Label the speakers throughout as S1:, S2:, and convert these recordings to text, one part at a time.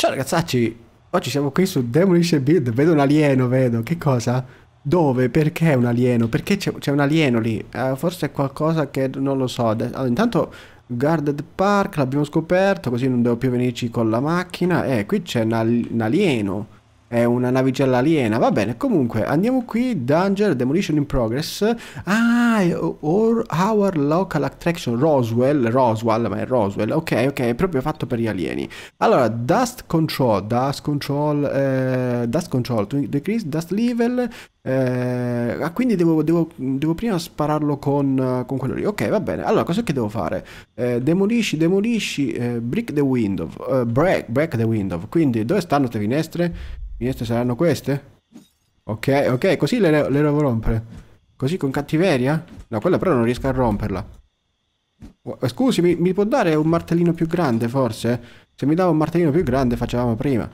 S1: Ciao ragazzacci, oggi siamo qui su Demolish Build, vedo un alieno, vedo, che cosa? Dove? Perché un alieno? Perché c'è un alieno lì? Eh, forse è qualcosa che non lo so. Allora, intanto Guarded Park l'abbiamo scoperto, così non devo più venirci con la macchina. Eh, qui c'è un, al un alieno. È una navicella aliena, va bene, comunque andiamo qui, Danger, Demolition in Progress, ah, or Our Local Attraction, Roswell, Roswell, ma è Roswell, ok, ok, è proprio fatto per gli alieni. Allora, Dust Control, Dust Control, eh, Dust Control, to Decrease Dust Level, eh, ah, quindi devo, devo, devo, prima spararlo con, con, quello lì. Ok, va bene. Allora, cos'è che devo fare? Eh, demolisci, demolisci, eh, break the window, eh, break, break the window. Quindi, dove stanno queste finestre? Finestre saranno queste? Ok, ok, così le, le devo rompere. Così con cattiveria? No, quella però non riesco a romperla. Oh, eh, scusi, mi, mi può dare un martellino più grande forse? Se mi dava un martellino più grande facevamo prima.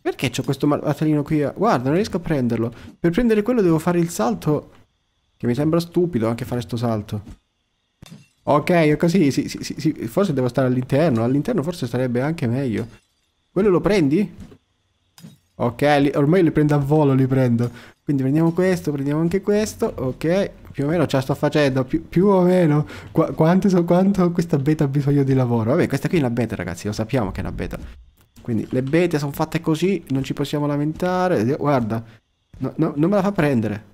S1: Perché c'ho questo martellino qui? Guarda, non riesco a prenderlo. Per prendere quello devo fare il salto. Che mi sembra stupido anche fare sto salto. Ok, così. Sì, sì, sì, forse devo stare all'interno. All'interno forse sarebbe anche meglio. Quello lo prendi? Ok, li, ormai li prendo a volo, li prendo. Quindi prendiamo questo, prendiamo anche questo, ok. Più o meno ce la sto facendo, più, più o meno. Qu quanto, so, quanto questa beta ha bisogno di lavoro? Vabbè, questa qui è una beta, ragazzi, lo sappiamo che è una beta. Quindi le bete sono fatte così, non ci possiamo lamentare. Guarda, no, no, non me la fa prendere.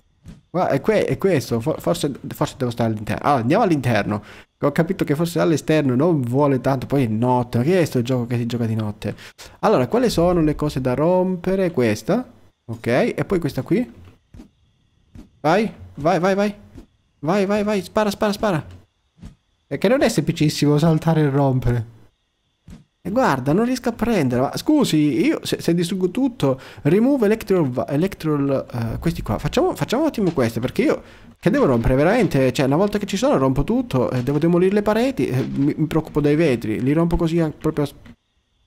S1: Guarda, è, que- è, questo, forse, forse devo stare all'interno. Allora, andiamo all'interno. Ho capito che forse all'esterno non vuole tanto, poi è notte, ma che è sto gioco che si gioca di notte? Allora, quali sono le cose da rompere? Questa, ok, e poi questa qui. Vai, vai, vai, vai. Vai, vai, vai, spara, spara, spara. E che non è semplicissimo saltare e rompere. Guarda, non riesco a prenderla. Ma scusi, io se, se distruggo tutto, remove electro. electro uh, questi qua. Facciamo, facciamo, un attimo questo perché io che devo rompere veramente. Cioè, una volta che ci sono, rompo tutto. Eh, devo demolire le pareti. Eh, mi, mi, preoccupo dei vetri. Li rompo così proprio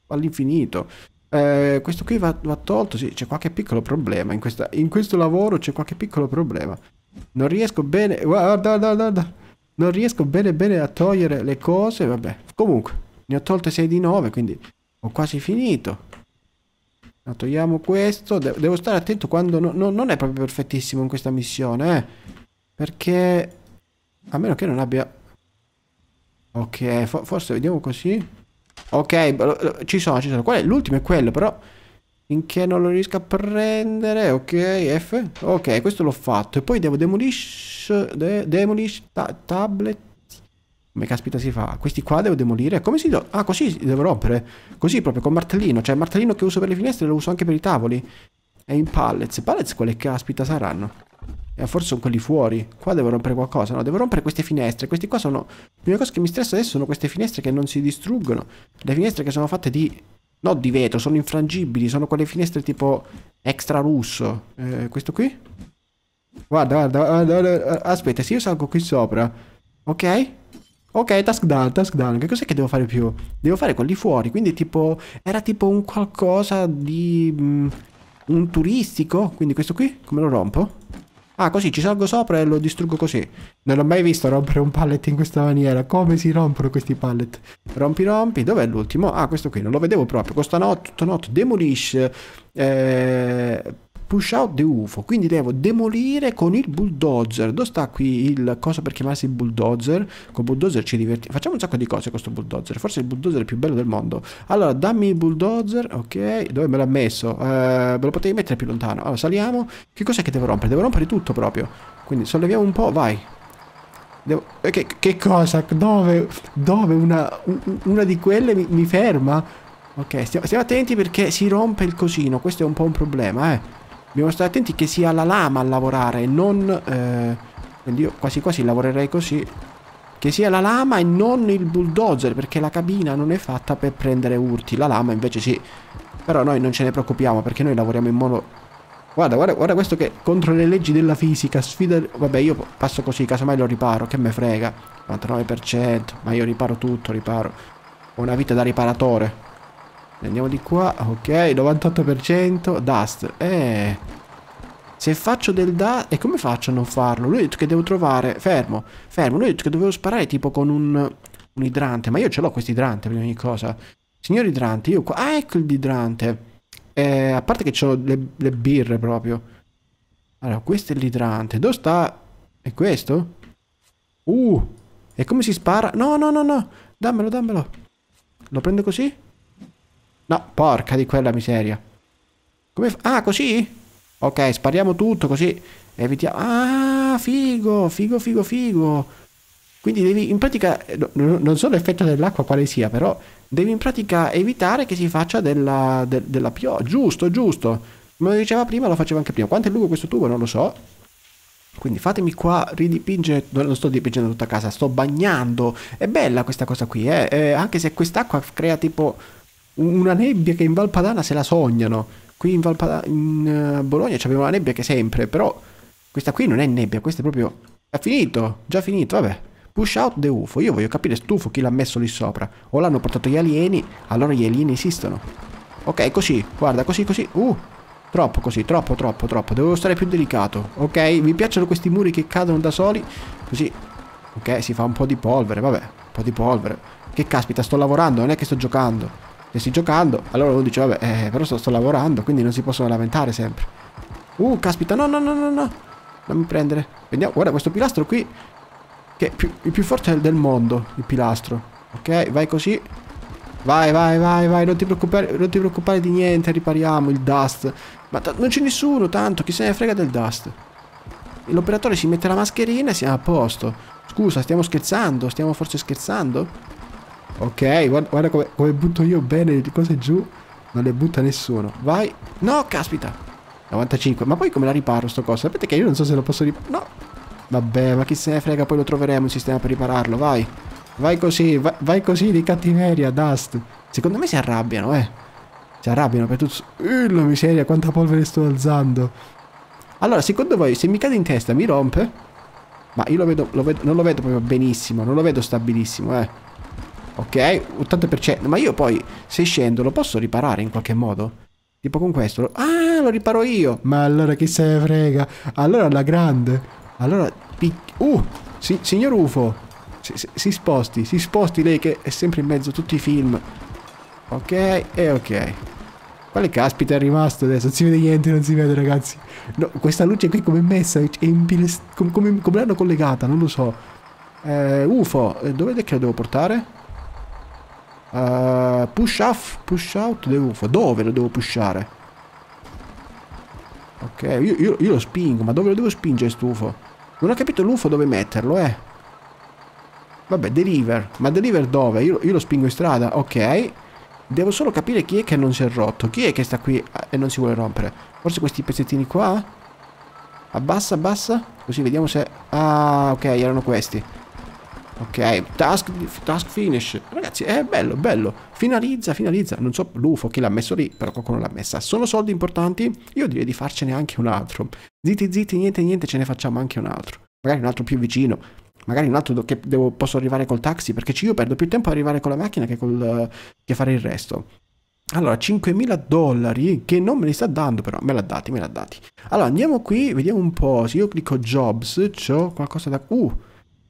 S1: all'infinito. Eh, questo qui va, va tolto. Sì, c'è qualche piccolo problema. In, questa, in questo lavoro c'è qualche piccolo problema. Non riesco bene. Guarda, guarda, guarda. Non riesco bene bene a togliere le cose. Vabbè, comunque. Ne ho tolte 6 di 9, quindi ho quasi finito. No, togliamo questo. De devo stare attento quando... No, no, non è proprio perfettissimo in questa missione, eh. Perché... A meno che non abbia... Ok, fo forse vediamo così. Ok, ci sono, ci sono. L'ultimo è quello, però... Finché non lo riesco a prendere. Ok, F. Ok, questo l'ho fatto. E poi devo demolish... De demolish ta tablet come caspita si fa? Ah, questi qua devo demolire? Come si do? Ah, così devo rompere. Così proprio, con martellino. Cioè, il martellino che uso per le finestre lo uso anche per i tavoli. E in pallets. Pallets quale caspita saranno? Eh, forse sono quelli fuori. Qua devo rompere qualcosa. No, devo rompere queste finestre. Questi qua sono... L'unica cosa che mi stressa adesso sono queste finestre che non si distruggono. Le finestre che sono fatte di... No, di vetro. Sono infrangibili. Sono quelle finestre tipo... Extra russo. Eh, questo qui? Guarda, guarda, guarda, guarda. Aspetta, se io salgo qui sopra... Ok? Ok, task down, task down. Che cos'è che devo fare più? Devo fare quelli fuori, quindi tipo... Era tipo un qualcosa di... Um, un turistico? Quindi questo qui, come lo rompo? Ah, così, ci salgo sopra e lo distruggo così. Non l'ho mai visto rompere un pallet in questa maniera. Come si rompono questi pallet? Rompi, rompi. Dov'è l'ultimo? Ah, questo qui, non lo vedevo proprio. Costa not, tutto not, demolisce. Eh, push out the UFO, quindi devo demolire con il bulldozer. Dove sta qui il cosa per chiamarsi bulldozer? Con bulldozer ci divertiamo. Facciamo un sacco di cose con questo bulldozer, forse il bulldozer più bello del mondo. Allora, dammi il bulldozer, ok, dove me l'ha messo? Eh, me lo potevi mettere più lontano. Allora, saliamo. Che cos'è che devo rompere? Devo rompere tutto proprio. Quindi solleviamo un po', vai. Devo... Eh, che, che, cosa? Dove, dove una, una, di quelle mi, mi ferma? Ok, stiamo, stiamo, attenti perché si rompe il cosino, questo è un po' un problema, eh. Dobbiamo stare attenti che sia la lama a lavorare, e non... Eh, io quasi quasi lavorerei così. Che sia la lama e non il bulldozer, perché la cabina non è fatta per prendere urti. La lama invece sì. Però noi non ce ne preoccupiamo, perché noi lavoriamo in modo... Guarda, guarda, guarda questo che contro le leggi della fisica sfida... Vabbè, io passo così, casomai lo riparo, che me frega. 99%, ma io riparo tutto, riparo. Ho una vita da riparatore. Andiamo di qua, ok, 98% Dust, eh Se faccio del Dust, e come faccio a non farlo? Lui ha detto che devo trovare, fermo, fermo Lui ha detto che dovevo sparare tipo con un, un idrante Ma io ce l'ho questo idrante prima di ogni cosa Signor idrante, io qua, ah ecco l'idrante eh, A parte che ho le, le birre proprio Allora, questo è l'idrante, dove sta? È questo? Uh, e come si spara? No, no, no, no, dammelo, dammelo Lo prendo così? No, porca di quella miseria. Come fa? Ah, così? Ok, spariamo tutto così evitiamo... Ah, figo, figo, figo, figo. Quindi devi in pratica, non so l'effetto dell'acqua quale sia, però devi in pratica evitare che si faccia della, de, della pioggia. Giusto, giusto. Come diceva prima, lo facevo anche prima. Quanto è lungo questo tubo? Non lo so. Quindi fatemi qua ridipingere, non sto dipingendo tutta casa, sto bagnando. È bella questa cosa qui, eh? eh anche se quest'acqua crea tipo una nebbia che in Valpadana se la sognano. Qui in, Valpadana, in eh, Bologna c'aveva la nebbia che sempre, però questa qui non è nebbia, questa è proprio... È finito, già finito, vabbè. Push out the UFO, io voglio capire stufo chi l'ha messo lì sopra. O l'hanno portato gli alieni, allora gli alieni esistono. Ok, così, guarda, così, così. Uh, Troppo così, troppo, troppo, troppo. Devo stare più delicato, ok? Mi piacciono questi muri che cadono da soli. Così, ok, si fa un po' di polvere, vabbè. Un po' di polvere. Che caspita, sto lavorando, non è che sto giocando ne sto giocando. Allora uno dice, vabbè, eh, però sto, sto, lavorando, quindi non si possono lamentare sempre. Uh, caspita, no, no, no, no, no. Non mi prendere. Vediamo, guarda questo pilastro qui, che è più, il più forte del mondo, il pilastro. Ok, vai così. Vai, vai, vai, vai, non ti preoccupare, non ti preoccupare di niente, ripariamo il dust. Ma non c'è nessuno, tanto, chi se ne frega del dust. L'operatore si mette la mascherina e siamo a posto. Scusa, stiamo scherzando? Stiamo forse scherzando? Ok, guarda, guarda come, come, butto io bene le cose giù. Non le butta nessuno. Vai. No, caspita. 95. Ma poi come la riparo sto coso? Sapete che io non so se lo posso riparare. No. Vabbè, ma chi se ne frega, poi lo troveremo un sistema per ripararlo. Vai. Vai così, vai, vai così di cattiveria, Dust. Secondo me si arrabbiano, eh. Si arrabbiano per tutto. Uh, la miseria, quanta polvere sto alzando. Allora, secondo voi, se mi cade in testa, mi rompe? Ma io lo vedo, lo vedo non lo vedo proprio benissimo, non lo vedo stabilissimo, eh. Ok, 80%. Ma io poi, se scendo, lo posso riparare in qualche modo? Tipo con questo. Ah, lo riparo io. Ma allora chi se ne frega? Allora la grande. Allora... Uh, si, signor UFO. Si, si, si, sposti, si sposti lei che è sempre in mezzo a tutti i film. Ok, e ok. Quale caspita è rimasto adesso? Non si vede niente, non si vede ragazzi. No, questa luce qui come è messa? È impilest... come, come, come l'hanno collegata? Non lo so. Eh, UFO, eh, dove è che la devo portare? Uh, push off, push out, devo Dove lo devo pushare? Ok, io, io, io, lo spingo, ma dove lo devo spingere stufo? Non ho capito l'UFO dove metterlo, eh. Vabbè, deliver. Ma deliver dove? Io, io lo spingo in strada, ok. Devo solo capire chi è che non si è rotto. Chi è che sta qui eh, e non si vuole rompere? Forse questi pezzettini qua? Abbassa, abbassa. Così vediamo se... Ah, ok, erano questi. Ok, task, task finish. Ragazzi, è bello, bello. Finalizza, finalizza. Non so l'UFO chi l'ha messo lì, però qualcuno l'ha messa. Sono soldi importanti? Io direi di farcene anche un altro. Zitti, zitti, niente, niente, ce ne facciamo anche un altro. Magari un altro più vicino. Magari un altro che devo, posso arrivare col taxi, perché io perdo più tempo a arrivare con la macchina che, col, che fare il resto. Allora, 5.000 dollari che non me li sta dando, però me l'ha dati, me l'ha dati. Allora, andiamo qui, vediamo un po'. Se io clicco jobs, c'ho qualcosa da... Uh!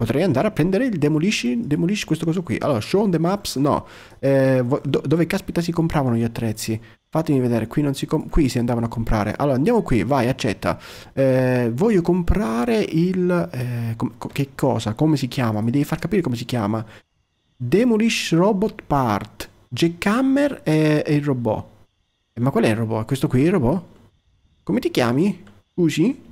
S1: Potrei andare a prendere il demolition, demolish questo coso qui. Allora, show on the maps, no. Eh, do, dove caspita si compravano gli attrezzi? Fatemi vedere, qui, non si qui si andavano a comprare. Allora, andiamo qui, vai, accetta. Eh, voglio comprare il... Eh, com che cosa? Come si chiama? Mi devi far capire come si chiama. Demolish Robot Part. Jackhammer e, e il robot. Eh, ma qual è il robot? Questo qui è il robot? Come ti chiami? Usi?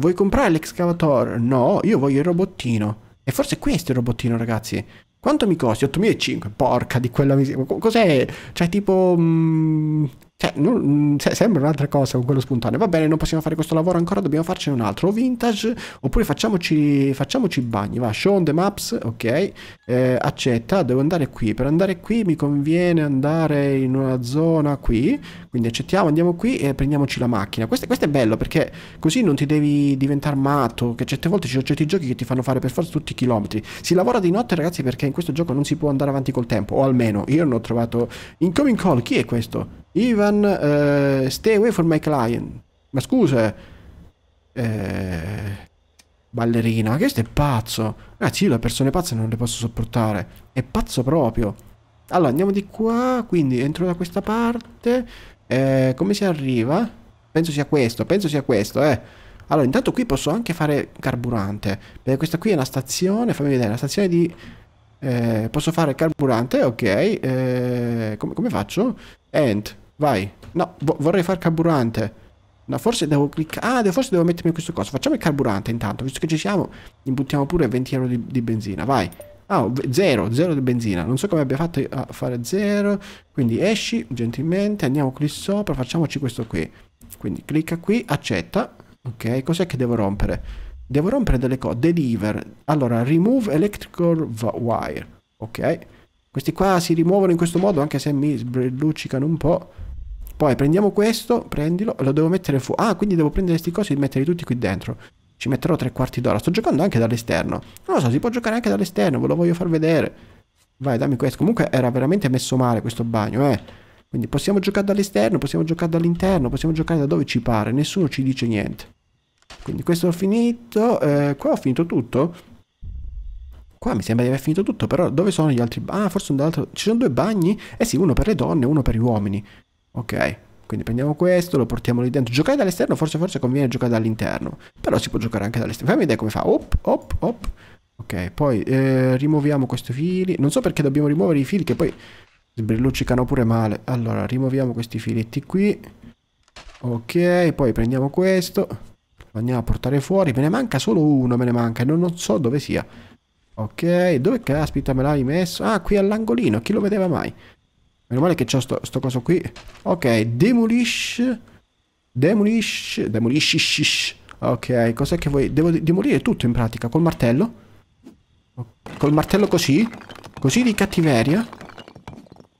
S1: Vuoi comprare l'excavator? No, io voglio il robottino. E forse questo è il robottino, ragazzi. Quanto mi costi? 8.500? Porca di quella miseria. Cos'è? Cioè, tipo... Mh, mm, cioè, non, mm, sembra un'altra cosa con quello spontaneo. Va bene, non possiamo fare questo lavoro ancora, dobbiamo farcene un altro. O vintage, oppure facciamoci, facciamoci bagni. Va, show on the maps, ok. Eh, accetta, devo andare qui. Per andare qui mi conviene andare in una zona qui. Quindi accettiamo, andiamo qui e prendiamoci la macchina. Questo, questo è bello perché così non ti devi diventare matto. Che certe volte ci sono certi giochi che ti fanno fare per forza tutti i chilometri. Si lavora di notte, ragazzi, perché in questo gioco non si può andare avanti col tempo. O almeno io non ho trovato. Incoming call, chi è questo? Iva Donovan, eh, stay away from my client. Ma scusa, eh, ballerina, questo è pazzo. Ragazzi, io le persone pazze non le posso sopportare. È pazzo proprio. Allora, andiamo di qua, quindi entro da questa parte. Eh, come si arriva? Penso sia questo, penso sia questo, eh. Allora, intanto qui posso anche fare carburante. Perché questa qui è una stazione, fammi vedere, una stazione di... Eh, posso fare carburante, ok. Eh, come, come faccio? End. Vai. No, vo vorrei fare carburante. No, forse devo cliccare... Ah, forse devo mettermi questo coso. Facciamo il carburante intanto. Visto che ci siamo, imbuttiamo pure 20 euro di, di benzina. Vai. Ah, oh, zero, zero di benzina. Non so come abbia fatto a fare zero. Quindi esci, gentilmente. Andiamo qui sopra. Facciamoci questo qui. Quindi clicca qui, accetta. Ok, cos'è che devo rompere? Devo rompere delle cose. Deliver. Allora, remove electrical wire. Ok. Questi qua si rimuovono in questo modo anche se mi sbrilluccicano un po'. Poi prendiamo questo, prendilo, lo devo mettere fuori. Ah, quindi devo prendere questi cosi e metterli tutti qui dentro. Ci metterò tre quarti d'ora. Sto giocando anche dall'esterno. Non lo so, si può giocare anche dall'esterno, ve lo voglio far vedere. Vai, dammi questo. Comunque era veramente messo male questo bagno, eh. Quindi possiamo giocare dall'esterno, possiamo giocare dall'interno, possiamo giocare da dove ci pare. Nessuno ci dice niente. Quindi questo ho finito. Eh, qua ho finito tutto. Qua mi sembra di aver finito tutto, però dove sono gli altri? bagni? Ah, forse un altro... Ci sono due bagni? Eh sì, uno per le donne e uno per gli uomini. Ok, quindi prendiamo questo, lo portiamo lì dentro. Giocare dall'esterno forse forse conviene giocare dall'interno, però si può giocare anche dall'esterno. Fammi vedere come fa. Op, op, op. Ok, poi eh, rimuoviamo questi fili. Non so perché dobbiamo rimuovere i fili che poi sbrilluccicano pure male. Allora, rimuoviamo questi filetti qui. Ok, poi prendiamo questo. Lo andiamo a portare fuori. Me ne manca solo uno, me ne manca. Non, non so dove sia. Ok, dove caspita me l'hai messo? Ah, qui all'angolino, chi lo vedeva mai? Meno male che c'ho sto, sto coso qui. Ok, demolish. Demolish. Demolishish. Ok, cos'è che vuoi? Devo demolire tutto in pratica, col martello. Col martello così. Così di cattiveria.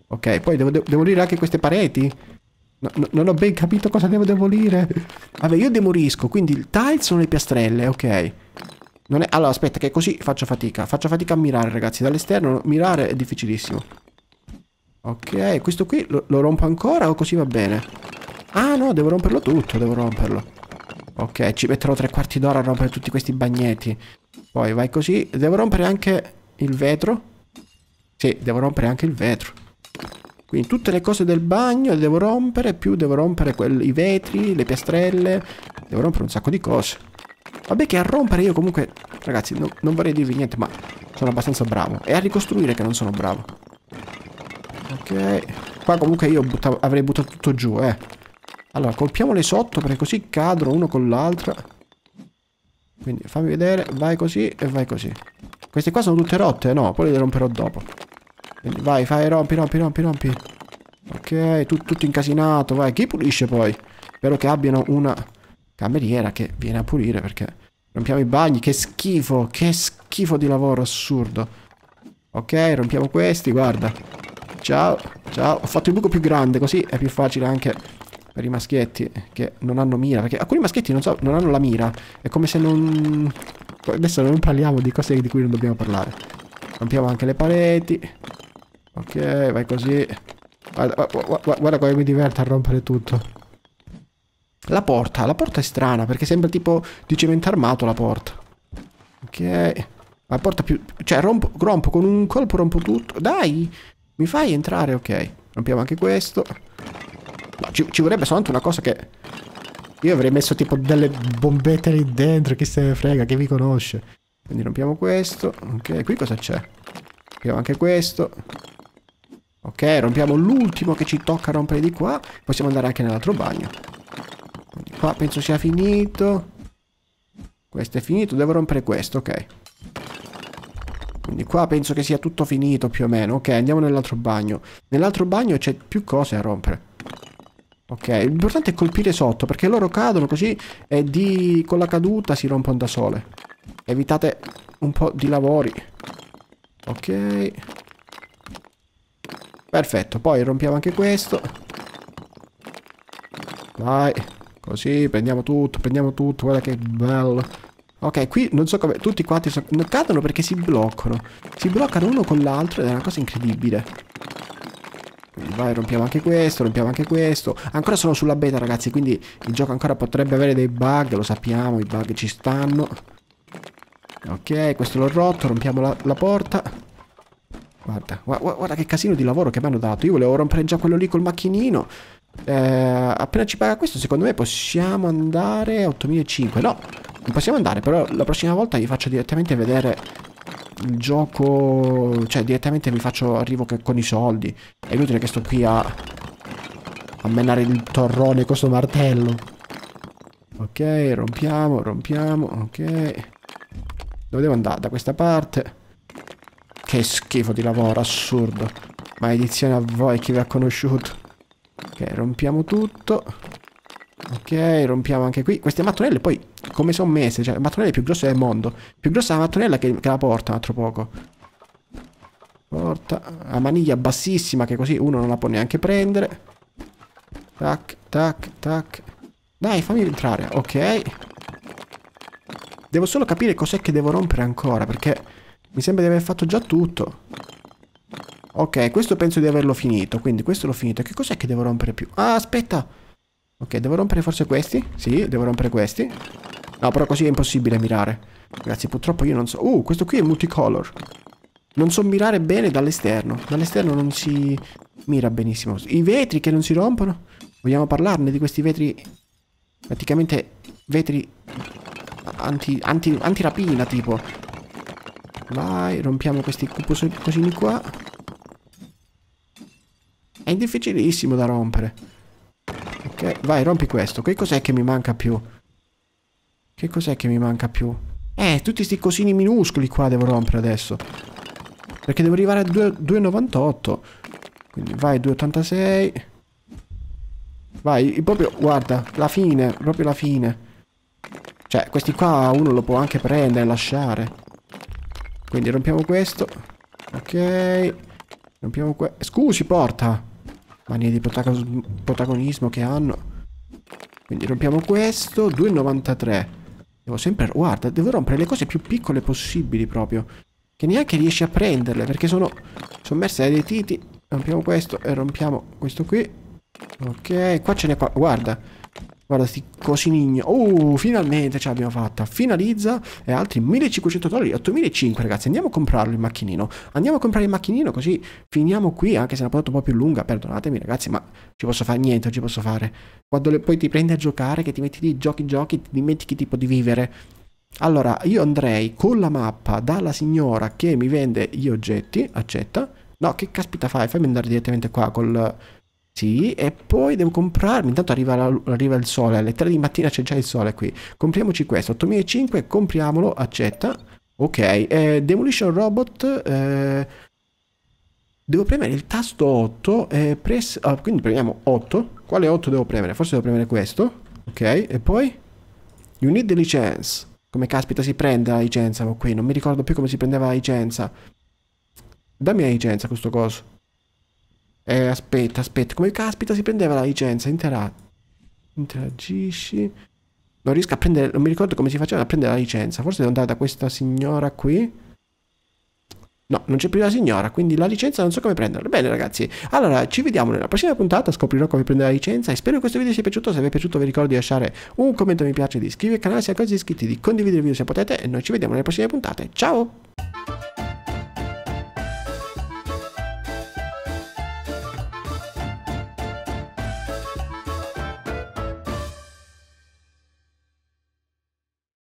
S1: Ok, poi devo de demolire anche queste pareti. No, no, non ho ben capito cosa devo demolire. Vabbè, io demolisco, quindi il tile sono le piastrelle, ok. Non è... Allora, aspetta, che così faccio fatica. Faccio fatica a mirare, ragazzi. Dall'esterno mirare è difficilissimo. Ok, questo qui lo, lo rompo ancora o così va bene? Ah no, devo romperlo tutto, devo romperlo. Ok, ci metterò tre quarti d'ora a rompere tutti questi bagnetti. Poi vai così. Devo rompere anche il vetro. Sì, devo rompere anche il vetro. Quindi tutte le cose del bagno le devo rompere, più devo rompere i vetri, le piastrelle. Devo rompere un sacco di cose. Vabbè che a rompere io comunque, ragazzi, no, non vorrei dirvi niente, ma sono abbastanza bravo. È a ricostruire che non sono bravo. Ok. Qua comunque io buttavo, avrei buttato tutto giù, eh. Allora, colpiamole sotto perché così cadono uno con l'altro. Quindi fammi vedere, vai così e vai così. Queste qua sono tutte rotte, no? Poi le romperò dopo. Quindi vai, fai, rompi, rompi, rompi, rompi. Ok, tu, tutto incasinato, vai. Chi pulisce poi? Spero che abbiano una cameriera che viene a pulire perché rompiamo i bagni. Che schifo, che schifo di lavoro assurdo. Ok, rompiamo questi, guarda. Ciao, ciao. Ho fatto il buco più grande, così è più facile anche per i maschietti che non hanno mira. Perché alcuni maschietti non, so, non hanno la mira. È come se non... Adesso non parliamo di cose di cui non dobbiamo parlare. Rompiamo anche le pareti. Ok, vai così. Guarda, guarda, guarda come mi diverto a rompere tutto. La porta. La porta è strana perché sembra tipo di cemento armato la porta. Ok. La porta più... Cioè, rompo, rompo con un colpo, rompo tutto. Dai! Mi fai entrare? Ok. Rompiamo anche questo. No, ci, ci vorrebbe soltanto una cosa che... Io avrei messo tipo delle bombette lì dentro, chi se ne frega, chi vi conosce. Quindi rompiamo questo. Ok, qui cosa c'è? Rompiamo anche questo. Ok, rompiamo l'ultimo che ci tocca rompere di qua. Possiamo andare anche nell'altro bagno. Quindi qua penso sia finito. Questo è finito, devo rompere questo, ok. Quindi qua penso che sia tutto finito più o meno. Ok, andiamo nell'altro bagno. Nell'altro bagno c'è più cose a rompere. Ok, l'importante è colpire sotto perché loro cadono così e di... con la caduta si rompono da sole. Evitate un po' di lavori. Ok. Perfetto, poi rompiamo anche questo. Vai, così prendiamo tutto, prendiamo tutto, guarda che bello. Ok, qui non so come... Tutti quanti so, cadono perché si bloccano. Si bloccano uno con l'altro ed è una cosa incredibile. Quindi vai, rompiamo anche questo, rompiamo anche questo. Ancora sono sulla beta, ragazzi, quindi il gioco ancora potrebbe avere dei bug, lo sappiamo, i bug ci stanno. Ok, questo l'ho rotto, rompiamo la, la porta. Guarda, guarda, guarda che casino di lavoro che mi hanno dato. Io volevo rompere già quello lì col macchinino. Eh, appena ci paga questo, secondo me possiamo andare a 8.500. No, non possiamo andare, però la prossima volta vi faccio direttamente vedere il gioco... Cioè, direttamente vi faccio arrivo con i soldi. È inutile che sto qui a... a menare il torrone con questo martello. Ok, rompiamo, rompiamo, ok. Dove devo andare? Da questa parte. Che schifo di lavoro, assurdo. Maledizione a voi, chi vi ha conosciuto. Ok, rompiamo tutto. Ok, rompiamo anche qui. Queste mattonelle poi come sono messe. Cioè, la mattonella è più grossa del mondo. Più grossa è la mattonella che, che la porta altro poco. Porta La maniglia bassissima che così uno non la può neanche prendere. Tac, tac, tac. Dai, fammi entrare. Ok. Devo solo capire cos'è che devo rompere ancora, perché mi sembra di aver fatto già tutto. Ok, questo penso di averlo finito, quindi questo l'ho finito. Che cos'è che devo rompere più? Ah, aspetta! Ok, devo rompere forse questi? Sì, devo rompere questi. No, però così è impossibile mirare. Ragazzi, purtroppo io non so... Uh, questo qui è multicolor. Non so mirare bene dall'esterno. Dall'esterno non si mira benissimo. I vetri che non si rompono. Vogliamo parlarne di questi vetri... Praticamente vetri anti, anti, antirapina, tipo. Vai, rompiamo questi cosini qua. È difficilissimo da rompere. Ok, vai, rompi questo. Che cos'è che mi manca più? Che cos'è che mi manca più? Eh, tutti sti cosini minuscoli qua devo rompere adesso. Perché devo arrivare a 2,98. Quindi vai 2,86. Vai, proprio, guarda, la fine, proprio la fine. Cioè, questi qua uno lo può anche prendere e lasciare. Quindi rompiamo questo. Ok. Rompiamo questo. Scusi, porta. Mania di protagonismo che hanno. Quindi rompiamo questo. 2,93. Devo sempre... Guarda, devo rompere le cose più piccole possibili proprio. Che neanche riesci a prenderle, perché sono sommerse dai detiti. Rompiamo questo e rompiamo questo qui. Ok, qua ce n'è qua. Guarda, Guarda, sti cosinigno. Oh, uh, finalmente ce l'abbiamo fatta. Finalizza e altri 1500 dollari, 8500 ragazzi. Andiamo a comprarlo il macchinino. Andiamo a comprare il macchinino così finiamo qui, anche se è una puntata un po' più lunga, perdonatemi ragazzi, ma ci posso fare niente, ci posso fare. Quando le, poi ti prendi a giocare, che ti metti lì, giochi, giochi, ti dimentichi tipo di vivere. Allora, io andrei con la mappa dalla signora che mi vende gli oggetti, accetta. No, che caspita fai? Fammi andare direttamente qua col sì, e poi devo comprarmi. Intanto arriva, la, arriva il sole, alle 3 di mattina c'è già il sole qui. Compriamoci questo, 8005, compriamolo, accetta. Ok, eh, Demolition Robot... Eh, devo premere il tasto 8, eh, press, ah, quindi premiamo 8. Quale 8 devo premere? Forse devo premere questo. Ok, e poi... You need the license. Come caspita si prende la licenza oh, qui? Non mi ricordo più come si prendeva la licenza. Dammi la licenza questo coso. Eh, aspetta, aspetta. Come caspita si prendeva la licenza? Intera... Interagisci. Non riesco a prendere... Non mi ricordo come si faceva a prendere la licenza. Forse devo andare da questa signora qui. No, non c'è più la signora, quindi la licenza non so come prenderla. Bene ragazzi, allora ci vediamo nella prossima puntata, scoprirò come prendere la licenza e spero che questo video sia piaciuto. Se vi è piaciuto vi ricordo di lasciare un commento mi piace, di iscrivervi al canale se ancora siete iscritti, di condividere il video se potete e noi ci vediamo nelle prossime puntate. Ciao!